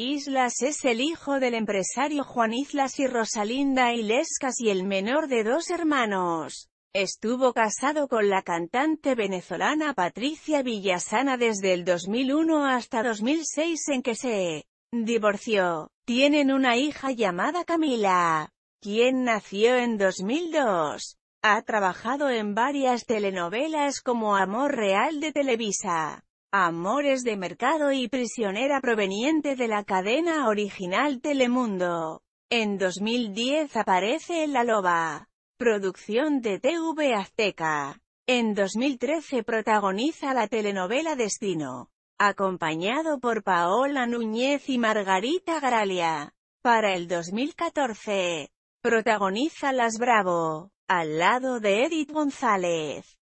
Islas es el hijo del empresario Juan Islas y Rosalinda Ilescas y el menor de dos hermanos. Estuvo casado con la cantante venezolana Patricia Villasana desde el 2001 hasta 2006 en que se divorció. Tienen una hija llamada Camila, quien nació en 2002. Ha trabajado en varias telenovelas como Amor Real de Televisa. Amores de Mercado y Prisionera proveniente de la cadena original Telemundo. En 2010 aparece La Loba, producción de TV Azteca. En 2013 protagoniza la telenovela Destino, acompañado por Paola Núñez y Margarita Gralia. Para el 2014, protagoniza Las Bravo, al lado de Edith González.